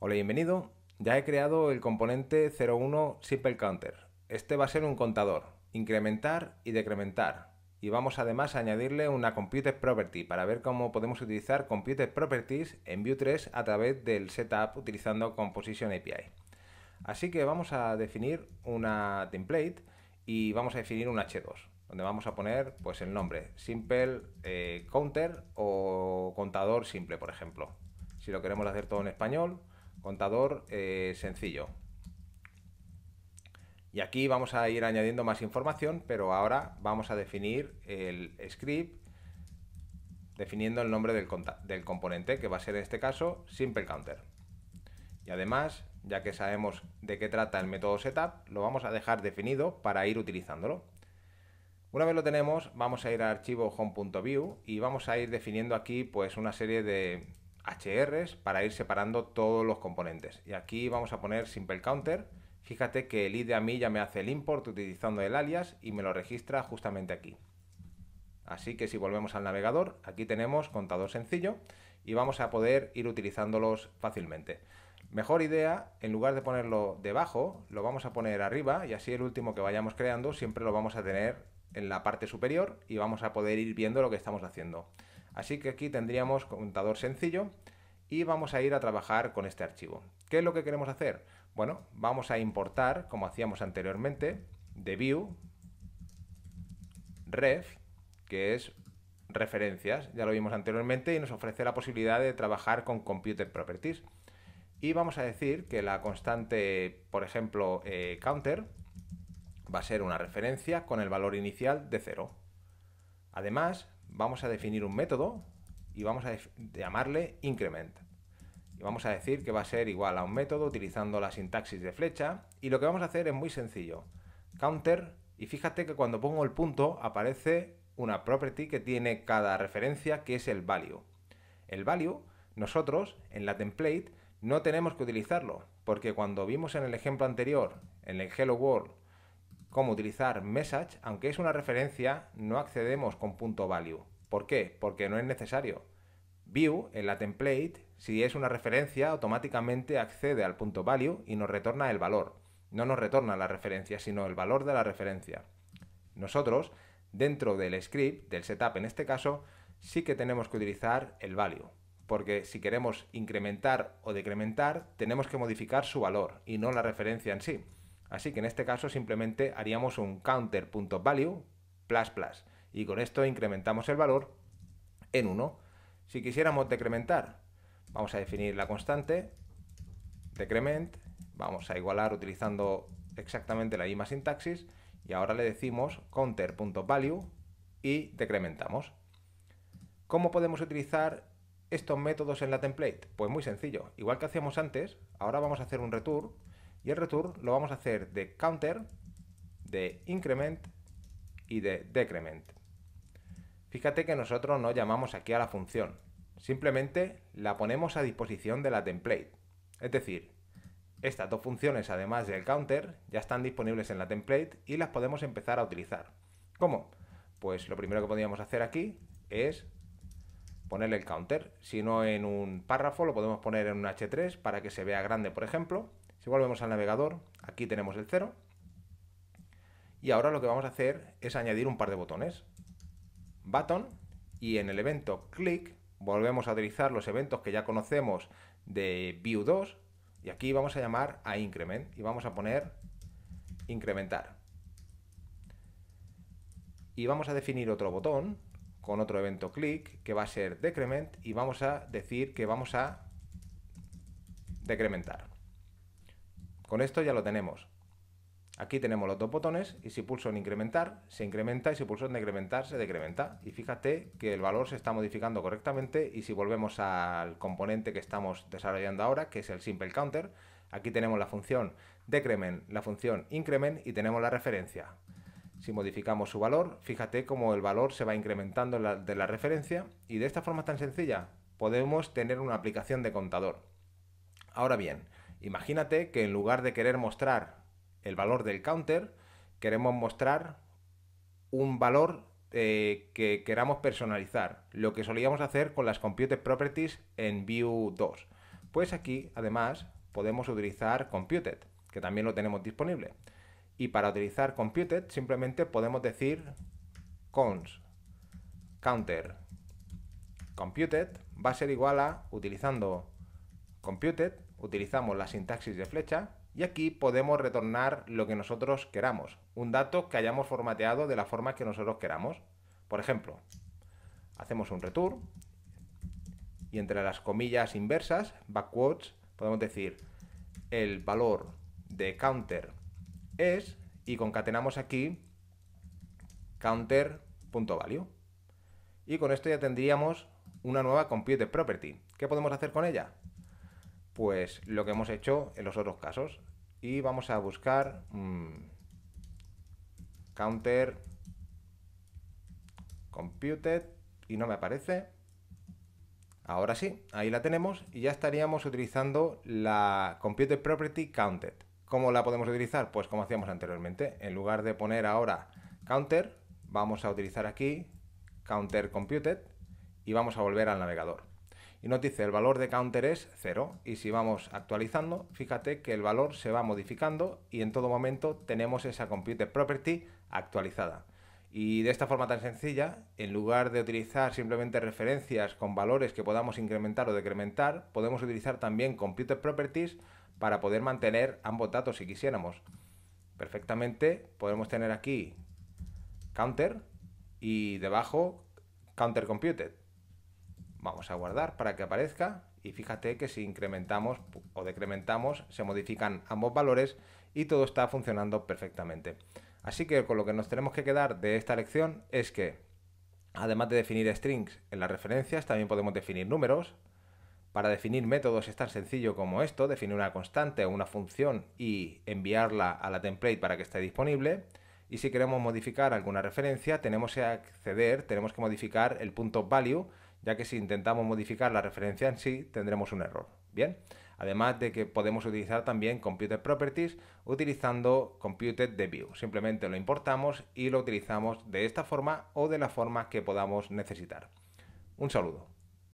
Hola, bienvenido. Ya he creado el componente 01 Simple Counter. Este va a ser un contador, incrementar y decrementar. Y vamos además a añadirle una computedProperty Property para ver cómo podemos utilizar Computer Properties en Vue 3 a través del setup utilizando Composition API. Así que vamos a definir una template y vamos a definir un H2, donde vamos a poner pues el nombre, Simple eh, Counter o contador simple, por ejemplo. Si lo queremos hacer todo en español, contador eh, sencillo. Y aquí vamos a ir añadiendo más información, pero ahora vamos a definir el script definiendo el nombre del, componente, que va a ser en este caso simple counter. Y además, ya que sabemos de qué trata el método setup, lo vamos a dejar definido para ir utilizándolo. Una vez lo tenemos, vamos a ir al archivo home.view y vamos a ir definiendo aquí pues una serie de, HRs para ir separando todos los componentes. Y aquí vamos a poner simple counter. Fíjate que el ID a mí ya me hace el import utilizando el alias y me lo registra justamente aquí. Así que si volvemos al navegador, aquí tenemos contador sencillo y vamos a poder ir utilizándolos fácilmente. Mejor idea, en lugar de ponerlo debajo, lo vamos a poner arriba y así el último que vayamos creando siempre lo vamos a tener en la parte superior y vamos a poder ir viendo lo que estamos haciendo. Así que aquí tendríamos contador sencillo y vamos a ir a trabajar con este archivo. ¿Qué es lo que queremos hacer? Bueno, vamos a importar, como hacíamos anteriormente, de view ref, que es referencias, ya lo vimos anteriormente, y nos ofrece la posibilidad de trabajar con computer properties. Y vamos a decir que la constante, por ejemplo, eh, counter, va a ser una referencia con el valor inicial de 0. Además, vamos a definir un método y vamos a llamarle increment. Y vamos a decir que va a ser igual a un método utilizando la sintaxis de flecha. Y lo que vamos a hacer es muy sencillo. Counter, y fíjate que cuando pongo el punto aparece una property que tiene cada referencia, que es el value. El value, nosotros, en la template, no tenemos que utilizarlo, porque cuando vimos en el ejemplo anterior, en el Hello World, cómo utilizar message, aunque es una referencia, no accedemos con punto value. ¿Por qué? Porque no es necesario. View en la template, si es una referencia, automáticamente accede al punto value y nos retorna el valor. No nos retorna la referencia, sino el valor de la referencia. Nosotros, dentro del script, del setup en este caso, sí que tenemos que utilizar el value, porque si queremos incrementar o decrementar, tenemos que modificar su valor y no la referencia en sí. Así que en este caso simplemente haríamos un counter.value plus plus y con esto incrementamos el valor en 1. Si quisiéramos decrementar, vamos a definir la constante decrement, vamos a igualar utilizando exactamente la misma sintaxis y ahora le decimos counter.value y decrementamos. ¿Cómo podemos utilizar estos métodos en la template? Pues muy sencillo. Igual que hacíamos antes, ahora vamos a hacer un return y el return lo vamos a hacer de counter, de increment y de decrement. Fíjate que nosotros no llamamos aquí a la función, simplemente la ponemos a disposición de la template. Es decir, estas dos funciones, además del counter, ya están disponibles en la template y las podemos empezar a utilizar. ¿Cómo? Pues lo primero que podríamos hacer aquí es ponerle el counter. Si no en un párrafo, lo podemos poner en un H3 para que se vea grande, por ejemplo volvemos al navegador, aquí tenemos el 0. Y ahora lo que vamos a hacer es añadir un par de botones. Button y en el evento click volvemos a utilizar los eventos que ya conocemos de view 2 y aquí vamos a llamar a increment y vamos a poner incrementar. Y vamos a definir otro botón con otro evento click que va a ser decrement y vamos a decir que vamos a decrementar. Con esto ya lo tenemos. Aquí tenemos los dos botones y si pulso en incrementar, se incrementa y si pulso en decrementar, se decrementa. Y fíjate que el valor se está modificando correctamente y si volvemos al componente que estamos desarrollando ahora, que es el simple counter, aquí tenemos la función decrement, la función increment y tenemos la referencia. Si modificamos su valor, fíjate cómo el valor se va incrementando de la referencia y de esta forma tan sencilla podemos tener una aplicación de contador. Ahora bien, Imagínate que en lugar de querer mostrar el valor del counter, queremos mostrar un valor eh, que queramos personalizar, lo que solíamos hacer con las Computed Properties en View 2. Pues aquí, además, podemos utilizar Computed, que también lo tenemos disponible. Y para utilizar Computed, simplemente podemos decir cons counter computed va a ser igual a, utilizando computed, utilizamos la sintaxis de flecha y aquí podemos retornar lo que nosotros queramos, un dato que hayamos formateado de la forma que nosotros queramos. Por ejemplo, hacemos un return y entre las comillas inversas, backwards, podemos decir el valor de counter es y concatenamos aquí counter.value. Y con esto ya tendríamos una nueva computed property. ¿Qué podemos hacer con ella? pues lo que hemos hecho en los otros casos. Y vamos a buscar mm, counter computed y no me aparece. Ahora sí, ahí la tenemos y ya estaríamos utilizando la computed property counted. ¿Cómo la podemos utilizar? Pues como hacíamos anteriormente. En lugar de poner ahora counter, vamos a utilizar aquí counter computed y vamos a volver al navegador y nos dice el valor de counter es 0 y si vamos actualizando fíjate que el valor se va modificando y en todo momento tenemos esa computed property actualizada y de esta forma tan sencilla en lugar de utilizar simplemente referencias con valores que podamos incrementar o decrementar podemos utilizar también computed properties para poder mantener ambos datos si quisiéramos perfectamente podemos tener aquí counter y debajo counter computed vamos a guardar para que aparezca y fíjate que si incrementamos o decrementamos se modifican ambos valores y todo está funcionando perfectamente. Así que con lo que nos tenemos que quedar de esta lección es que además de definir strings en las referencias también podemos definir números. Para definir métodos es tan sencillo como esto, definir una constante o una función y enviarla a la template para que esté disponible. Y si queremos modificar alguna referencia, tenemos que acceder, tenemos que modificar el punto value ya que si intentamos modificar la referencia en sí, tendremos un error. Bien, además de que podemos utilizar también Computed Properties utilizando Computed View. Simplemente lo importamos y lo utilizamos de esta forma o de la forma que podamos necesitar. Un saludo.